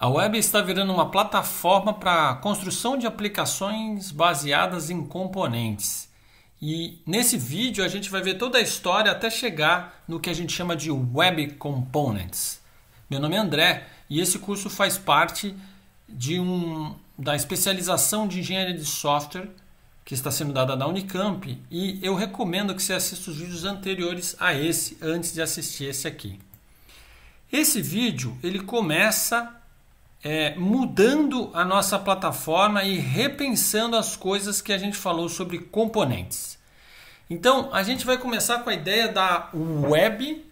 A web está virando uma plataforma para a construção de aplicações baseadas em componentes. E nesse vídeo a gente vai ver toda a história até chegar no que a gente chama de Web Components. Meu nome é André e esse curso faz parte de um da especialização de engenharia de software que está sendo dada na Unicamp e eu recomendo que você assista os vídeos anteriores a esse antes de assistir esse aqui. Esse vídeo ele começa é, mudando a nossa plataforma e repensando as coisas que a gente falou sobre componentes. Então, a gente vai começar com a ideia da web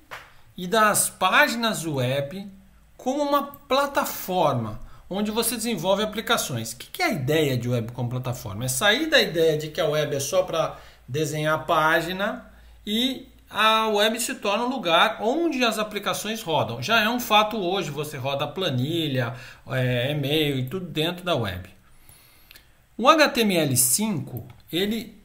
e das páginas web como uma plataforma onde você desenvolve aplicações. O que é a ideia de web como plataforma? É sair da ideia de que a web é só para desenhar página e a web se torna um lugar onde as aplicações rodam. Já é um fato hoje, você roda planilha, é, e-mail e tudo dentro da web. O HTML5, ele,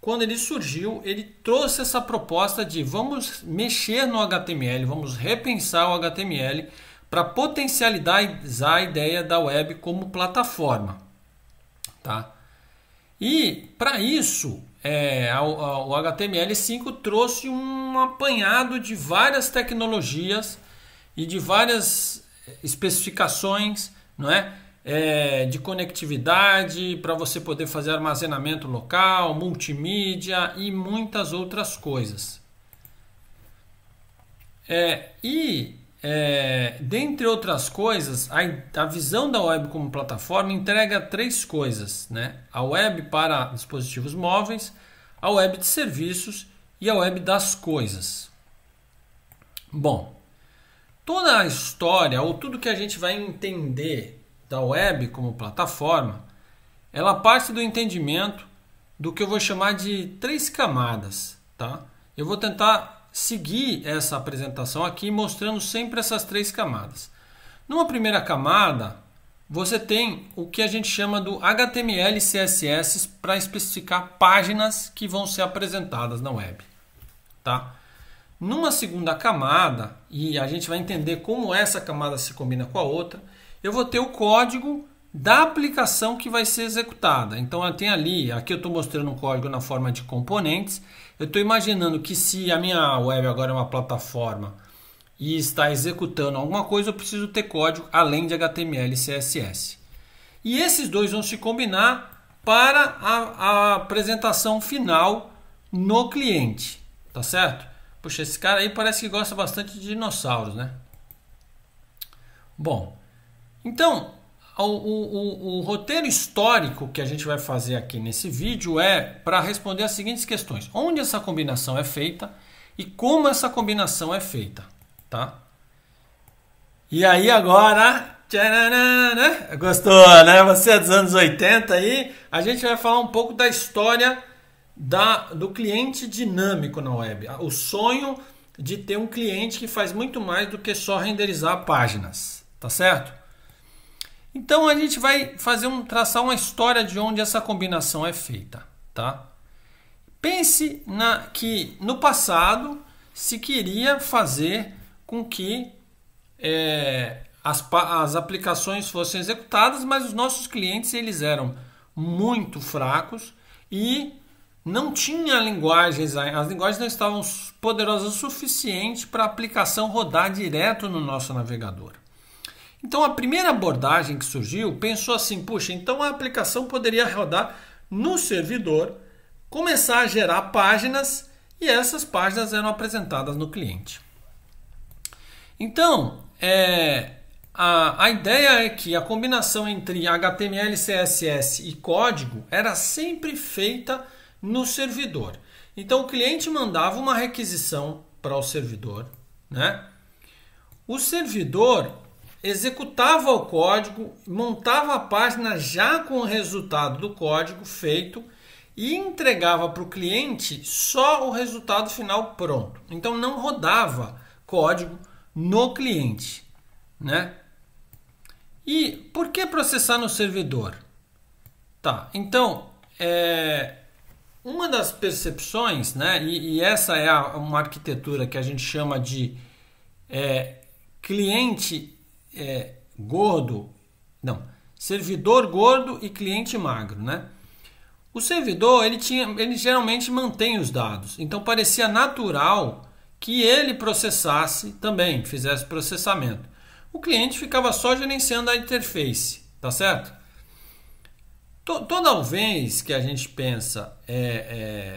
quando ele surgiu, ele trouxe essa proposta de vamos mexer no HTML, vamos repensar o HTML para potencializar a ideia da web como plataforma, tá? E para isso é, o HTML5 trouxe um apanhado de várias tecnologias e de várias eh, especificações, não é? é de conectividade para você poder fazer armazenamento local, multimídia e muitas outras coisas. É, e é, dentre outras coisas, a, a, visão da web como plataforma entrega três coisas: né? a web para dispositivos móveis, a web de serviços e a web das coisas. Bom, toda a história ou tudo que a gente vai entender da web como plataforma, ela parte do entendimento do que eu vou chamar de três camadas, tá? Eu vou tentar seguir essa apresentação aqui mostrando sempre essas três camadas. Numa primeira camada, você tem o que a gente chama do HTML e CSS para especificar páginas que vão ser apresentadas na web, tá? Numa segunda camada, e a gente vai entender como essa camada se combina com a outra, eu vou ter o código da aplicação que vai ser executada. Então tem ali, aqui eu estou mostrando um código na forma de componentes, eu estou imaginando que se a minha web agora é uma plataforma e está executando alguma coisa, eu preciso ter código além de HTML e CSS. E esses dois vão se combinar para a, a apresentação final no cliente, tá certo? Puxa, esse cara aí parece que gosta bastante de dinossauros, né? Bom, então o, o, o, roteiro histórico que a gente vai fazer aqui nesse vídeo é para responder as seguintes questões: onde essa combinação é feita e como essa combinação é feita, tá? E aí agora, tcharana, né? gostou, né? Você é dos anos 80 aí, a gente vai falar um pouco da história da, do cliente dinâmico na web, o sonho de ter um cliente que faz muito mais do que só renderizar páginas, tá certo? Então a gente vai fazer um traçar uma história de onde essa combinação é feita, tá? Pense na que no passado se queria fazer com que é, as, as aplicações fossem executadas, mas os nossos clientes eles eram muito fracos e não tinha linguagens, as linguagens não estavam poderosas o suficiente para a aplicação rodar direto no nosso navegador. Então a primeira abordagem que surgiu pensou assim: puxa, então a aplicação poderia rodar no servidor, começar a gerar páginas e essas páginas eram apresentadas no cliente. Então é, a, a ideia é que a combinação entre HTML, CSS e código era sempre feita no servidor. Então o cliente mandava uma requisição para o servidor, né? O servidor executava o código, montava a página já com o resultado do código feito e entregava para o cliente só o resultado final pronto. Então não rodava código no cliente, né? E por que processar no servidor? Tá, então é, uma das percepções, né? E, e essa é a, uma arquitetura que a gente chama de é, cliente é, gordo, não, servidor gordo e cliente magro, né? O servidor ele tinha, ele geralmente mantém os dados, então parecia natural que ele processasse também, fizesse processamento. O cliente ficava só gerenciando a interface, tá certo? Toda vez que a gente pensa é,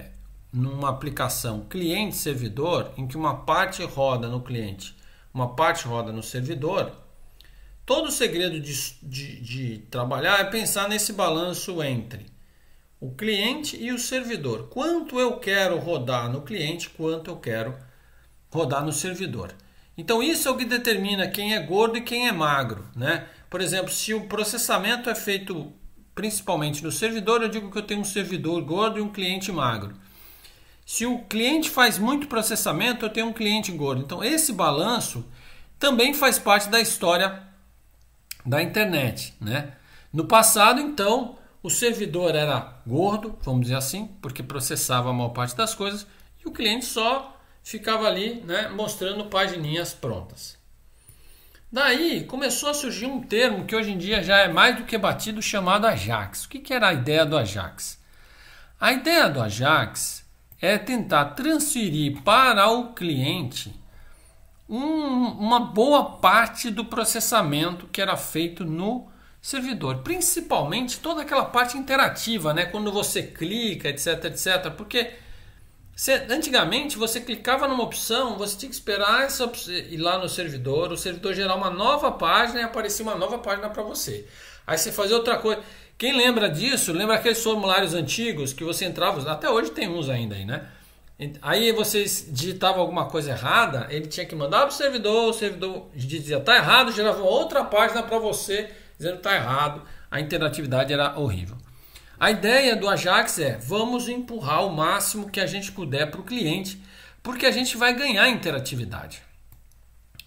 é, numa aplicação cliente-servidor, em que uma parte roda no cliente, uma parte roda no servidor, Todo o segredo de, de, de trabalhar é pensar nesse balanço entre o cliente e o servidor. Quanto eu quero rodar no cliente, quanto eu quero rodar no servidor. Então isso é o que determina quem é gordo e quem é magro, né? Por exemplo, se o processamento é feito principalmente no servidor, eu digo que eu tenho um servidor gordo e um cliente magro. Se o cliente faz muito processamento, eu tenho um cliente gordo. Então esse balanço também faz parte da história da internet, né? No passado, então, o servidor era gordo, vamos dizer assim, porque processava a maior parte das coisas e o cliente só ficava ali, né, mostrando pagininhas prontas. Daí começou a surgir um termo que hoje em dia já é mais do que batido, chamado Ajax. O que, que era a ideia do Ajax? A ideia do Ajax é tentar transferir para o cliente um, uma boa parte do processamento que era feito no servidor, principalmente toda aquela parte interativa, né? Quando você clica, etc, etc, porque antigamente você clicava numa opção, você tinha que esperar essa ir lá no servidor, o servidor gerar uma nova página e aparecer uma nova página para você. Aí você fazia outra coisa. Quem lembra disso? Lembra aqueles formulários antigos que você entrava, até hoje tem uns ainda aí, né? Aí vocês digitavam alguma coisa errada, ele tinha que mandar para o servidor, o servidor dizia tá errado, gerava outra página para você dizendo tá errado. A interatividade era horrível. A ideia do Ajax é vamos empurrar o máximo que a gente puder para o cliente, porque a gente vai ganhar interatividade.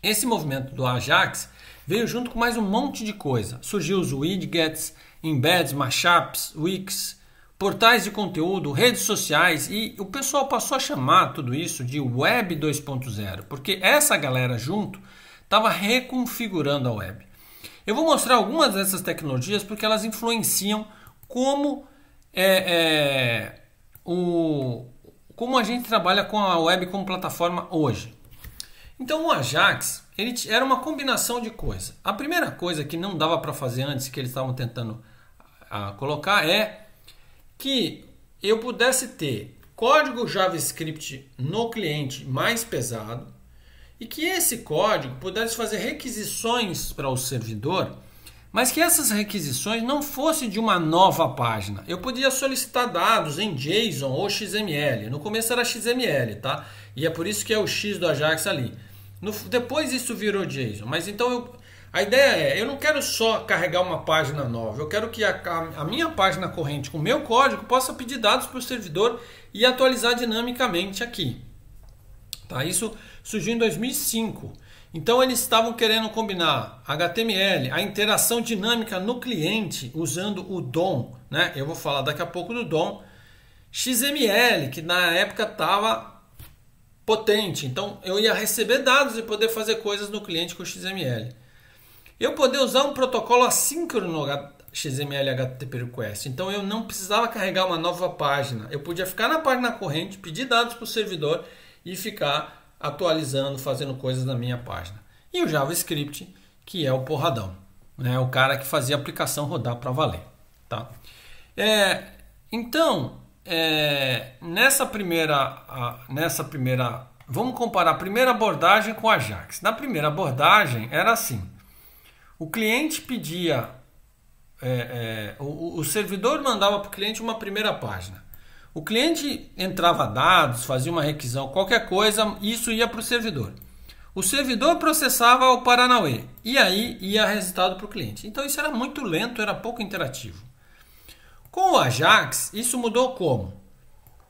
Esse movimento do Ajax veio junto com mais um monte de coisa. Surgiu os widgets, embeds, mashups, wix, portais de conteúdo, redes sociais e o pessoal passou a chamar tudo isso de Web 2.0, porque essa galera junto estava reconfigurando a web. Eu vou mostrar algumas dessas tecnologias porque elas influenciam como é, é, o, como a gente trabalha com a web como plataforma hoje. Então o Ajax ele era uma combinação de coisas. A primeira coisa que não dava para fazer antes que eles estavam tentando a, ah, colocar é que eu pudesse ter código JavaScript no cliente mais pesado e que esse código pudesse fazer requisições para o servidor, mas que essas requisições não fossem de uma nova página. Eu podia solicitar dados em JSON ou XML. No começo era XML, tá? E é por isso que é o X do Ajax ali. No, depois isso virou JSON, mas então eu a ideia é, eu não quero só carregar uma página nova, eu quero que a, a, minha página corrente com o meu código possa pedir dados para o servidor e atualizar dinamicamente aqui. Tá? Isso surgiu em 2005. Então eles estavam querendo combinar HTML, a interação dinâmica no cliente usando o DOM, né? Eu vou falar daqui a pouco do DOM. XML, que na época estava potente. Então eu ia receber dados e poder fazer coisas no cliente com XML eu poder usar um protocolo assíncrono XML HTTP request. Então eu não precisava carregar uma nova página. Eu podia ficar na página corrente, pedir dados para o servidor e ficar atualizando, fazendo coisas na minha página. E o JavaScript, que é o porradão, né? O cara que fazia a aplicação rodar para valer, tá? É, então é, nessa primeira, a, nessa primeira, vamos comparar a primeira abordagem com a Ajax. Na primeira abordagem era assim. O cliente pedia, é, é, o, o servidor mandava para o cliente uma primeira página. O cliente entrava dados, fazia uma requisição, qualquer coisa, isso ia para o servidor. O servidor processava o Paranauê e aí ia resultado para o cliente. Então isso era muito lento, era pouco interativo. Com o Ajax, isso mudou como?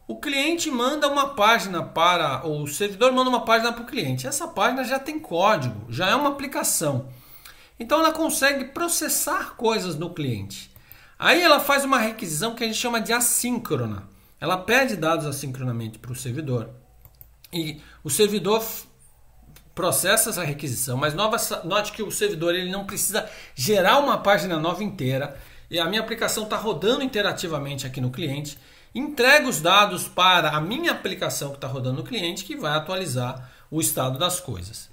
O cliente manda uma página para. o servidor manda uma página para o cliente. Essa página já tem código, já é uma aplicação. Então ela consegue processar coisas no cliente. Aí ela faz uma requisição que a gente chama de assíncrona. Ela pede dados assincronamente para o servidor. E o servidor processa essa requisição, mas note que o servidor ele não precisa gerar uma página nova inteira. E a minha aplicação está rodando interativamente aqui no cliente. Entrega os dados para a minha aplicação que está rodando no cliente, que vai atualizar o estado das coisas.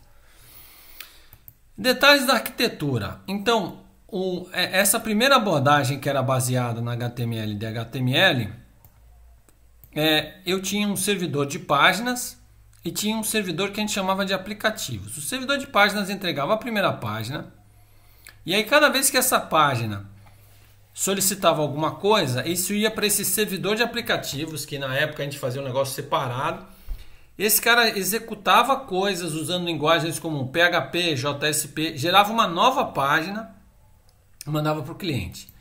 Detalhes da arquitetura. Então, o, é, essa primeira abordagem que era baseada na HTML e DHTML, é, eu tinha um servidor de páginas e tinha um servidor que a gente chamava de aplicativos. O servidor de páginas entregava a primeira página e aí cada vez que essa página solicitava alguma coisa, isso ia para esse servidor de aplicativos que na época a gente fazia um negócio separado esse cara executava coisas usando linguagens como PHP, JSP, gerava uma nova página e mandava para o cliente.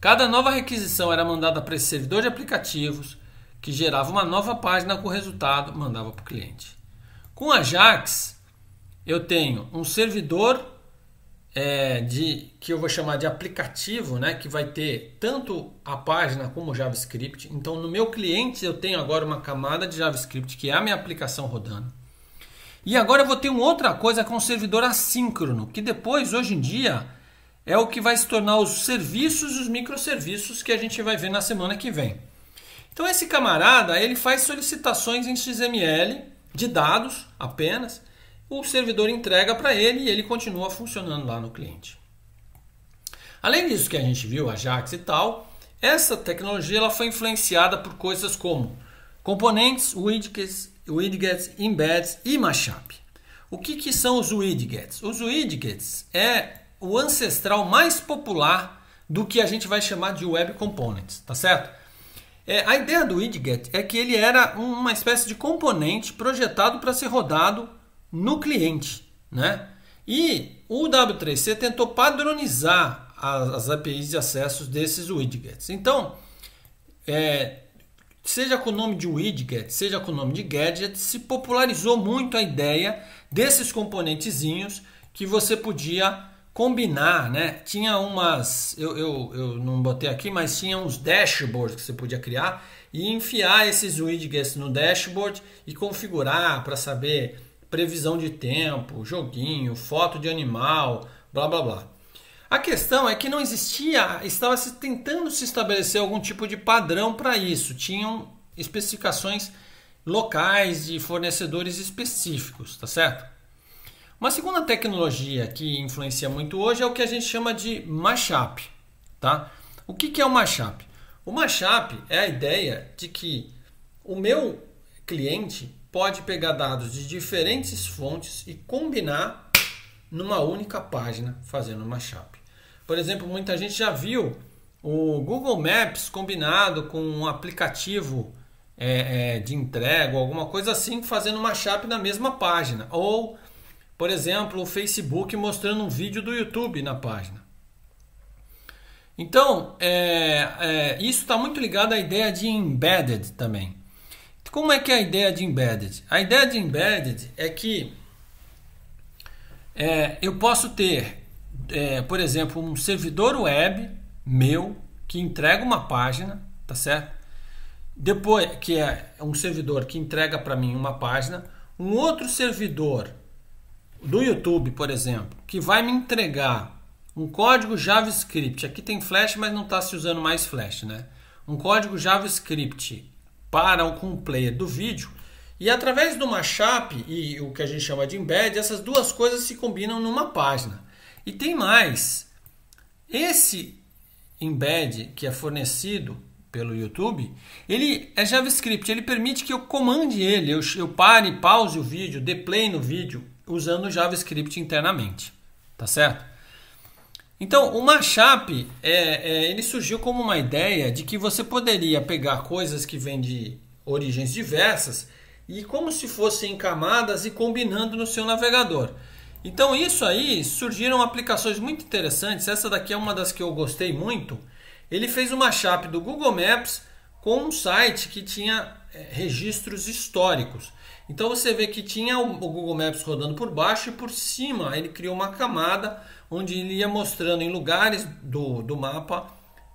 Cada nova requisição era mandada para esse servidor de aplicativos, que gerava uma nova página com o resultado, mandava para o cliente. Com Ajax, eu tenho um servidor é, de que eu vou chamar de aplicativo, né, que vai ter tanto a página como o JavaScript. Então, no meu cliente eu tenho agora uma camada de JavaScript que é a minha aplicação rodando. E agora eu vou ter uma outra coisa com um servidor assíncrono, que depois hoje em dia é o que vai se tornar os serviços, os microserviços que a gente vai ver na semana que vem. Então esse camarada, ele faz solicitações em XML de dados apenas, o servidor entrega para ele e ele continua funcionando lá no cliente. Além disso que a gente viu, Ajax e tal, essa tecnologia ela foi influenciada por coisas como componentes, widgets, widgets embeds e mashup. O que, que são os widgets? Os widgets é o ancestral mais popular do que a gente vai chamar de web components, tá certo? É, a ideia do widget é que ele era uma espécie de componente projetado para ser rodado no cliente, né? E o W3C tentou padronizar as, as APIs de acessos desses widgets. Então, é, seja com o nome de widget, seja com o nome de gadget, se popularizou muito a ideia desses componentezinhos que você podia combinar, né? Tinha umas, eu, eu, eu não botei aqui, mas tinha uns dashboards que você podia criar e enfiar esses widgets no dashboard e configurar para saber previsão de tempo, joguinho, foto de animal, blá blá blá. A questão é que não existia, estava se tentando se estabelecer algum tipo de padrão para isso. Tinham especificações locais de fornecedores específicos, tá certo? Uma segunda tecnologia que influencia muito hoje é o que a gente chama de mashup, tá? O que, que é o mashup? O mashup é a ideia de que o meu cliente pode pegar dados de diferentes fontes e combinar numa única página fazendo uma chave. Por exemplo, muita gente já viu o Google Maps combinado com um aplicativo é, é, de entrega, alguma coisa assim, fazendo uma chave na mesma página. Ou, por exemplo, o Facebook mostrando um vídeo do YouTube na página. Então, é, é isso está muito ligado à ideia de embedded também. Como é que é a ideia de embedded? A ideia de embedded é que é, eu posso ter, é, por exemplo, um servidor web meu que entrega uma página, tá certo? Depois que é um servidor que entrega para mim uma página, um outro servidor do YouTube, por exemplo, que vai me entregar um código JavaScript. Aqui tem Flash, mas não está se usando mais Flash, né? Um código JavaScript param com o player do vídeo. E através de uma chape e o que a gente chama de embed, essas duas coisas se combinam numa página. E tem mais. Esse embed que é fornecido pelo YouTube, ele é JavaScript, ele permite que eu comande ele, eu, eu pare, pause o vídeo, dê play no vídeo usando o JavaScript internamente, tá certo? Então, o Machap, é, é, ele surgiu como uma ideia de que você poderia pegar coisas que vêm de origens diversas e como se fossem camadas e combinando no seu navegador. Então, isso aí surgiram aplicações muito interessantes. Essa daqui é uma das que eu gostei muito. Ele fez uma chapa do Google Maps com um site que tinha é, registros históricos. Então você vê que tinha o Google Maps rodando por baixo e por cima ele criou uma camada onde ele ia mostrando em lugares do, do mapa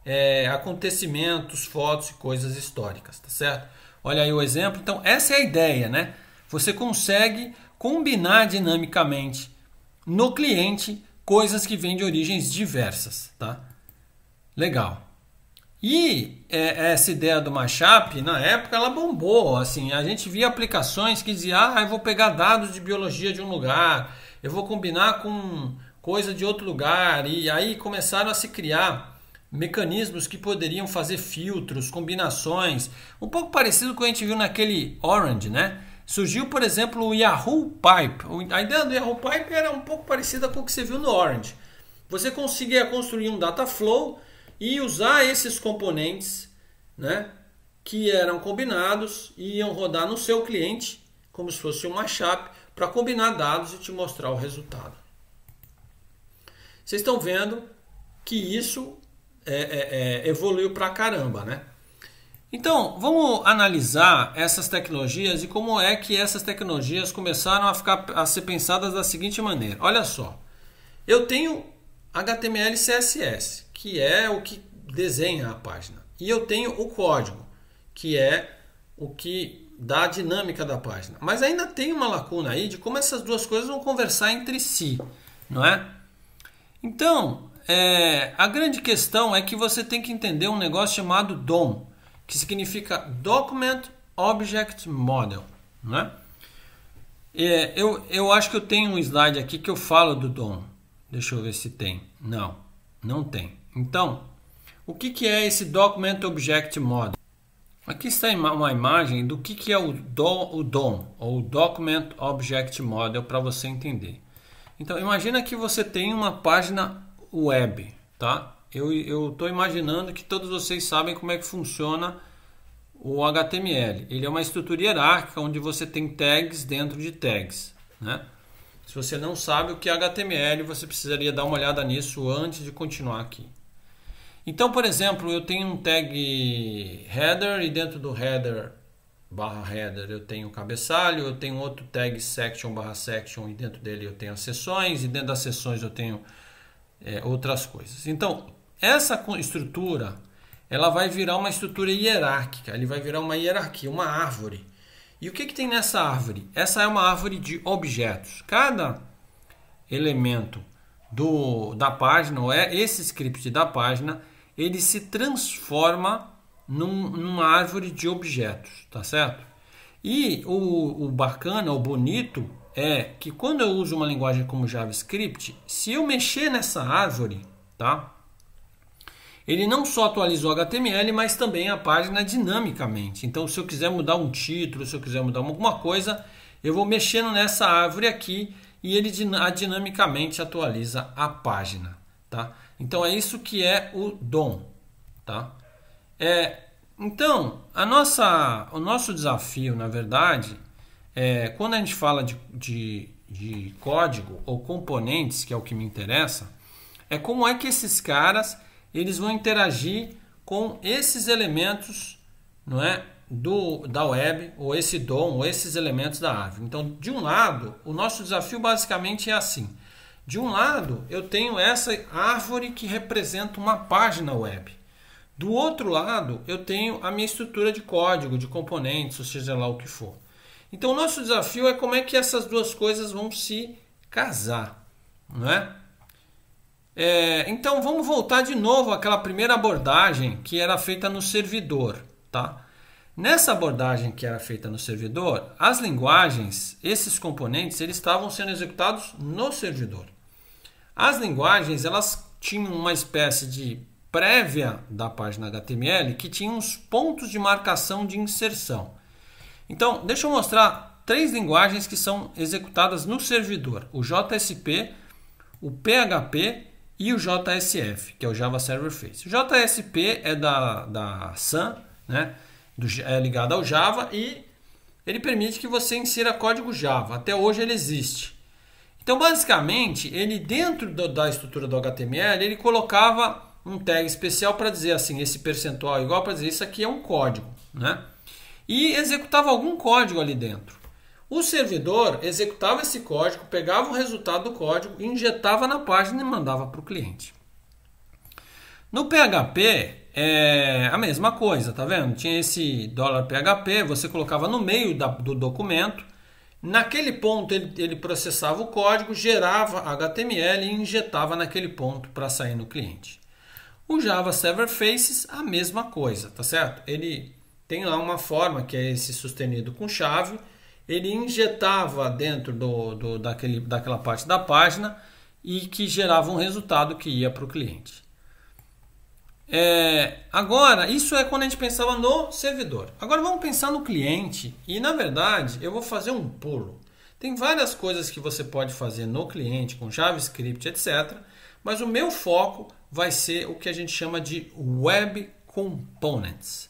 é, acontecimentos, fotos e coisas históricas, tá certo? Olha aí o exemplo. Então, essa é a ideia, né? Você consegue combinar dinamicamente no cliente coisas que vêm de origens diversas, tá? Legal. E é, essa ideia do Machap, na época, ela bombou. Assim, a gente via aplicações que dizia, ah, eu vou pegar dados de biologia de um lugar, eu vou combinar com coisa de outro lugar, e aí começaram a se criar mecanismos que poderiam fazer filtros, combinações, um pouco parecido com o que a gente viu naquele Orange, né? Surgiu, por exemplo, o Yahoo Pipe. A ideia do Yahoo Pipe era um pouco parecida com o que você viu no Orange. Você conseguia construir um data flow e usar esses componentes, né, que eram combinados e iam rodar no seu cliente, como se fosse uma chapa, para combinar dados e te mostrar o resultado. Vocês estão vendo que isso é, é, é, evoluiu pra caramba, né? Então, vamos analisar essas tecnologias e como é que essas tecnologias começaram a, ficar, a ser pensadas da seguinte maneira. Olha só, eu tenho HTML e CSS, que é o que desenha a página, e eu tenho o código, que é o que dá a dinâmica da página. Mas ainda tem uma lacuna aí de como essas duas coisas vão conversar entre si, não é? Então, é, a grande questão é que você tem que entender um negócio chamado DOM, que significa Document Object Model. Né? É, eu, eu acho que eu tenho um slide aqui que eu falo do DOM. Deixa eu ver se tem. Não, não tem. Então, o que, que é esse Document Object Model? Aqui está uma imagem do que, que é o DOM, o DOM, ou Document Object Model, para você entender. Então imagina que você tem uma página web, tá? Eu estou imaginando que todos vocês sabem como é que funciona o HTML. Ele é uma estrutura hierárquica onde você tem tags dentro de tags, né? Se você não sabe o que é HTML, você precisaria dar uma olhada nisso antes de continuar aqui. Então, por exemplo, eu tenho um tag header e dentro do header barra header eu tenho cabeçalho, eu tenho outro tag section barra section e dentro dele eu tenho as seções e dentro das seções eu tenho é, outras coisas. Então, essa estrutura ela vai virar uma estrutura hierárquica, ele vai virar uma hierarquia, uma árvore. E o que, que tem nessa árvore? Essa é uma árvore de objetos. Cada elemento do, da página, ou é esse script da página, ele se transforma num, numa árvore de objetos, tá certo? E o, o bacana, o bonito, é que quando eu uso uma linguagem como JavaScript, se eu mexer nessa árvore, tá? Ele não só atualiza o HTML, mas também a página dinamicamente. Então, se eu quiser mudar um título, se eu quiser mudar alguma coisa, eu vou mexendo nessa árvore aqui e ele dinamicamente atualiza a página, tá? Então é isso que é o DOM, tá? É, então, a nossa, o nosso desafio, na verdade, é, quando a gente fala de, de, de código ou componentes, que é o que me interessa, é como é que esses caras eles vão interagir com esses elementos, não é, do da web ou esse DOM ou esses elementos da árvore. Então, de um lado, o nosso desafio basicamente é assim: de um lado, eu tenho essa árvore que representa uma página web. Do outro lado, eu tenho a minha estrutura de código, de componentes, ou seja lá o que for. Então, o nosso desafio é como é que essas duas coisas vão se casar, não é? é então, vamos voltar de novo àquela primeira abordagem que era feita no servidor, tá? Nessa abordagem que era feita no servidor, as linguagens, esses componentes, eles estavam sendo executados no servidor. As linguagens, elas tinham uma espécie de prévia da página HTML que tinha uns pontos de marcação de inserção. Então, deixa eu mostrar três linguagens que são executadas no servidor: o JSP, o PHP e o JSF, que é o Java Server Face. O JSP é da, da Sun, né? Do, é ligado ao Java e ele permite que você insira código Java. Até hoje ele existe. Então, basicamente, ele dentro do, da estrutura do HTML, ele colocava um tag especial para dizer assim, esse percentual é igual para dizer isso aqui é um código, né? E executava algum código ali dentro. O servidor executava esse código, pegava o resultado do código, injetava na página e mandava para o cliente. No PHP é a mesma coisa, tá vendo? Tinha esse dólar $PHP, você colocava no meio da, do documento, naquele ponto ele, ele processava o código, gerava HTML e injetava naquele ponto para sair no cliente. O Java Server Faces, a mesma coisa, tá certo? Ele tem lá uma forma que é esse sustenido com chave. Ele injetava dentro do, do daquele, daquela parte da página e que gerava um resultado que ia para o cliente. É, agora, isso é quando a gente pensava no servidor. Agora vamos pensar no cliente e, na verdade, eu vou fazer um pulo. Tem várias coisas que você pode fazer no cliente com JavaScript, etc., mas o meu foco vai ser o que a gente chama de Web Components.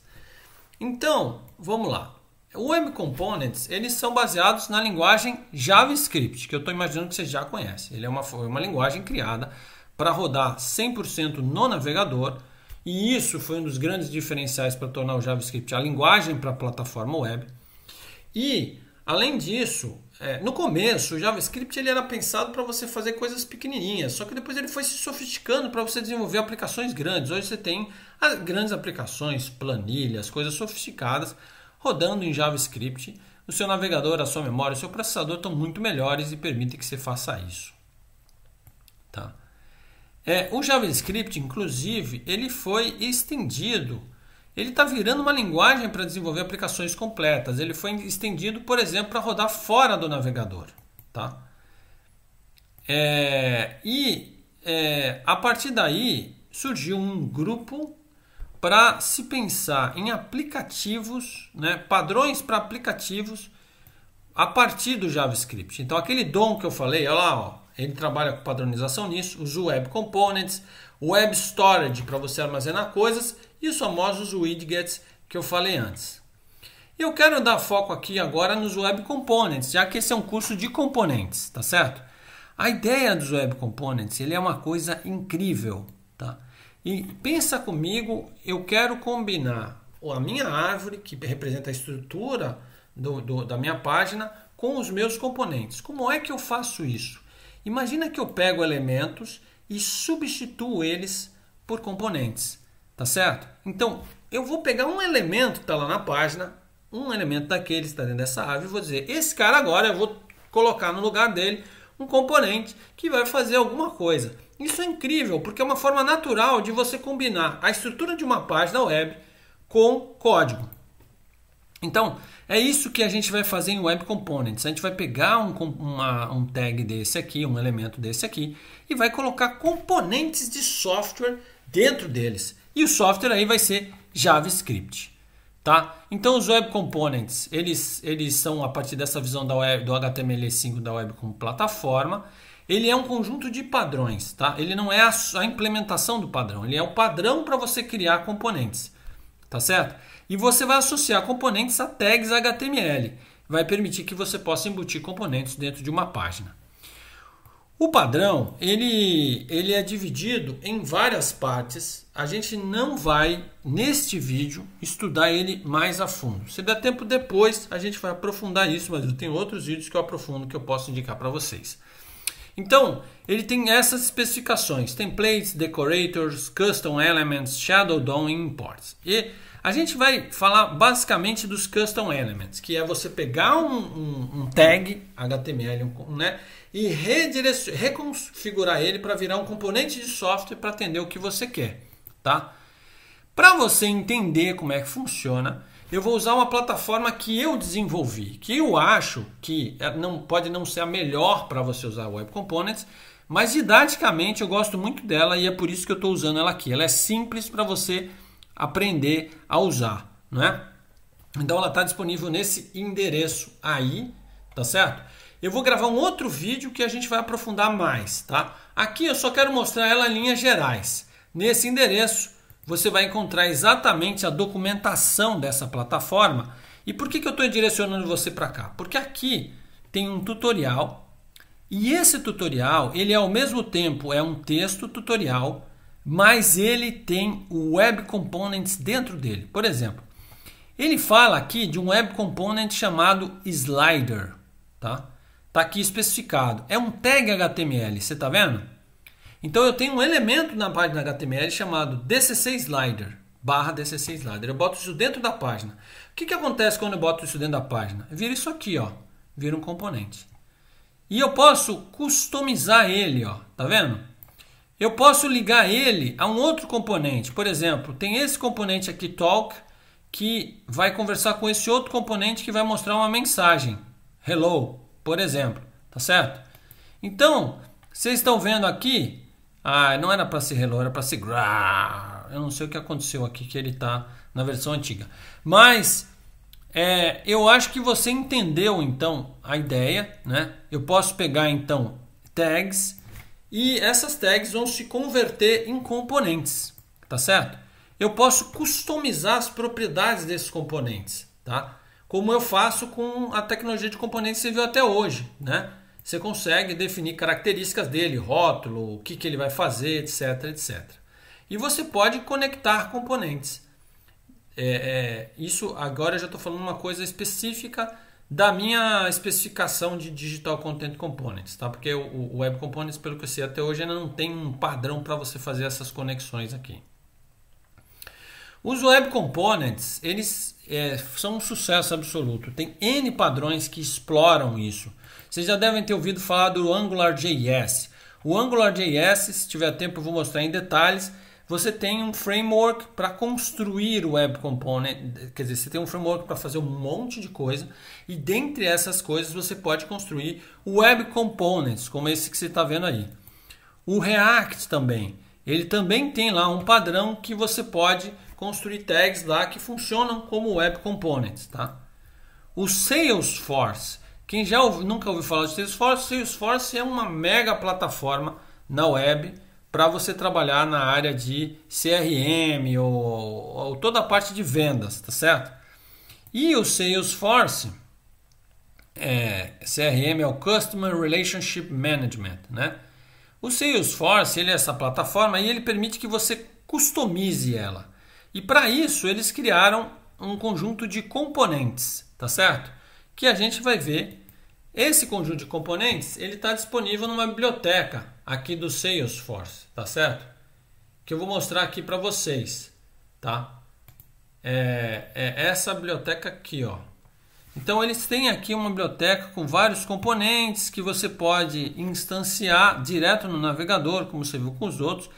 Então, vamos lá. O Web Components, eles são baseados na linguagem JavaScript, que eu estou imaginando que você já conhece. Ele é uma, uma linguagem criada para rodar 100% no navegador, e isso foi um dos grandes diferenciais para tornar o JavaScript a linguagem para a plataforma web. E, além disso, é, no começo, o JavaScript ele era pensado para você fazer coisas pequenininhas, só que depois ele foi se sofisticando para você desenvolver aplicações grandes. Hoje você tem as grandes aplicações, planilhas, coisas sofisticadas rodando em JavaScript. O seu navegador, a sua memória, o seu processador estão muito melhores e permitem que você faça isso. Tá? É, o JavaScript, inclusive, ele foi estendido ele está virando uma linguagem para desenvolver aplicações completas. Ele foi estendido, por exemplo, para rodar fora do navegador. Tá? É, e é, a partir daí surgiu um grupo para se pensar em aplicativos, né, padrões para aplicativos a partir do JavaScript. Então aquele dom que eu falei, olha lá, ó, ele trabalha com padronização nisso, usa o Web Components, Web Storage para você armazenar coisas e os famosos widgets que eu falei antes. Eu quero dar foco aqui agora nos Web Components, já que esse é um curso de componentes, tá certo? A ideia dos Web Components ele é uma coisa incrível, tá? E pensa comigo, eu quero combinar a minha árvore, que representa a estrutura do, do, da minha página, com os meus componentes. Como é que eu faço isso? Imagina que eu pego elementos e substituo eles por componentes. Tá certo? Então, eu vou pegar um elemento que está lá na página, um elemento daquele que está dentro dessa árvore, e vou dizer, esse cara agora eu vou colocar no lugar dele um componente que vai fazer alguma coisa. Isso é incrível, porque é uma forma natural de você combinar a estrutura de uma página web com código. Então, é isso que a gente vai fazer em Web Components. A gente vai pegar um, uma, um tag desse aqui, um elemento desse aqui, e vai colocar componentes de software dentro deles. E o software aí vai ser JavaScript. Tá? Então os Web Components, eles, eles são a partir dessa visão da web, do HTML5 da web como plataforma, ele é um conjunto de padrões, tá? Ele não é a, a implementação do padrão, ele é o padrão para você criar componentes, tá certo? E você vai associar componentes a tags HTML, vai permitir que você possa embutir componentes dentro de uma página. O padrão ele, ele é dividido em várias partes. A gente não vai, neste vídeo, estudar ele mais a fundo. Se der tempo depois, a gente vai aprofundar isso, mas eu tenho outros vídeos que eu aprofundo que eu posso indicar para vocês. Então, ele tem essas especificações: templates, decorators, custom elements, shadow DOM e imports. E a gente vai falar basicamente dos custom elements, que é você pegar um, um, um tag HTML, né? e reconfigurar ele para virar um componente de software para atender o que você quer, tá? Para você entender como é que funciona, eu vou usar uma plataforma que eu desenvolvi, que eu acho que é, não pode não ser a melhor para você usar Web Components, mas didaticamente eu gosto muito dela e é por isso que eu estou usando ela aqui. Ela é simples para você aprender a usar, não é? Então ela está disponível nesse endereço aí, tá certo? Eu vou gravar um outro vídeo que a gente vai aprofundar mais, tá? Aqui eu só quero mostrar ela em linhas gerais. Nesse endereço você vai encontrar exatamente a documentação dessa plataforma. E por que, que eu estou direcionando você para cá? Porque aqui tem um tutorial e esse tutorial ele ao mesmo tempo é um texto tutorial, mas ele tem o Web Components dentro dele. Por exemplo, ele fala aqui de um Web Component chamado Slider, tá? Está aqui especificado. É um tag HTML, você está vendo? Então eu tenho um elemento na página HTML chamado DCC Slider, barra DCC Slider. Eu boto isso dentro da página. O que, que acontece quando eu boto isso dentro da página? Vira isso aqui, ó. vira um componente. E eu posso customizar ele, ó. tá vendo? Eu posso ligar ele a um outro componente. Por exemplo, tem esse componente aqui, Talk, que vai conversar com esse outro componente que vai mostrar uma mensagem. Hello por exemplo, tá certo? Então, vocês estão vendo aqui, ah, não era para ser hello, era para ser gra. Eu não sei o que aconteceu aqui que ele tá na versão antiga. Mas é, eu acho que você entendeu então a ideia, né? Eu posso pegar então tags e essas tags vão se converter em componentes, tá certo? Eu posso customizar as propriedades desses componentes, tá? como eu faço com a tecnologia de componente civil até hoje, né? Você consegue definir características dele, rótulo, o que, que ele vai fazer, etc, etc. E você pode conectar componentes. É, é, isso agora eu já estou falando uma coisa específica da minha especificação de Digital Content Components, tá? Porque o, o Web Components, pelo que eu sei até hoje, ainda não tem um padrão para você fazer essas conexões aqui. Os Web Components, eles é, são um sucesso absoluto. Tem N padrões que exploram isso. Vocês já devem ter ouvido falar do AngularJS. O AngularJS, se tiver tempo eu vou mostrar em detalhes, você tem um framework para construir o Web Component, quer dizer, você tem um framework para fazer um monte de coisa e dentre essas coisas você pode construir Web Components, como esse que você está vendo aí. O React também, ele também tem lá um padrão que você pode construir tags lá que funcionam como web components, tá? O Salesforce, quem já ouvi, nunca ouviu falar de Salesforce, Salesforce é uma mega plataforma na web para você trabalhar na área de CRM ou, ou, toda a parte de vendas, tá certo? E o Salesforce é, CRM é o Customer Relationship Management, né? O Salesforce ele é essa plataforma e ele permite que você customize ela. E para isso eles criaram um conjunto de componentes, tá certo? Que a gente vai ver. Esse conjunto de componentes ele está disponível numa biblioteca aqui do Salesforce, tá certo? Que eu vou mostrar aqui para vocês, tá? É, é essa biblioteca aqui, ó. Então eles têm aqui uma biblioteca com vários componentes que você pode instanciar direto no navegador, como você viu com os outros,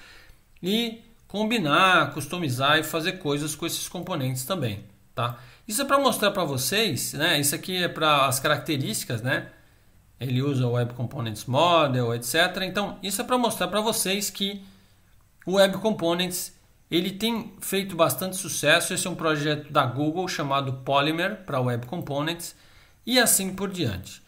e combinar, customizar e fazer coisas com esses componentes também, tá? Isso é para mostrar para vocês, né? Isso aqui é para as características, né? Ele usa o Web Components Model, etc. Então, isso é para mostrar para vocês que o Web Components ele tem feito bastante sucesso. Esse é um projeto da Google chamado Polymer para Web Components e assim por diante.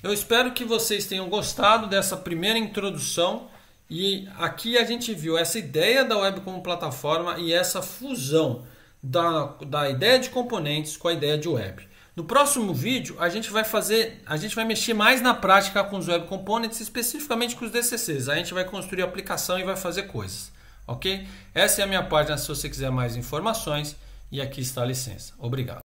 Eu espero que vocês tenham gostado dessa primeira introdução e aqui a gente viu essa ideia da web como plataforma e essa fusão da, da ideia de componentes com a ideia de web. No próximo vídeo a gente vai fazer, a gente vai mexer mais na prática com os web components, especificamente com os DCCs. A gente vai construir aplicação e vai fazer coisas, ok? Essa é a minha página se você quiser mais informações e aqui está a licença. Obrigado.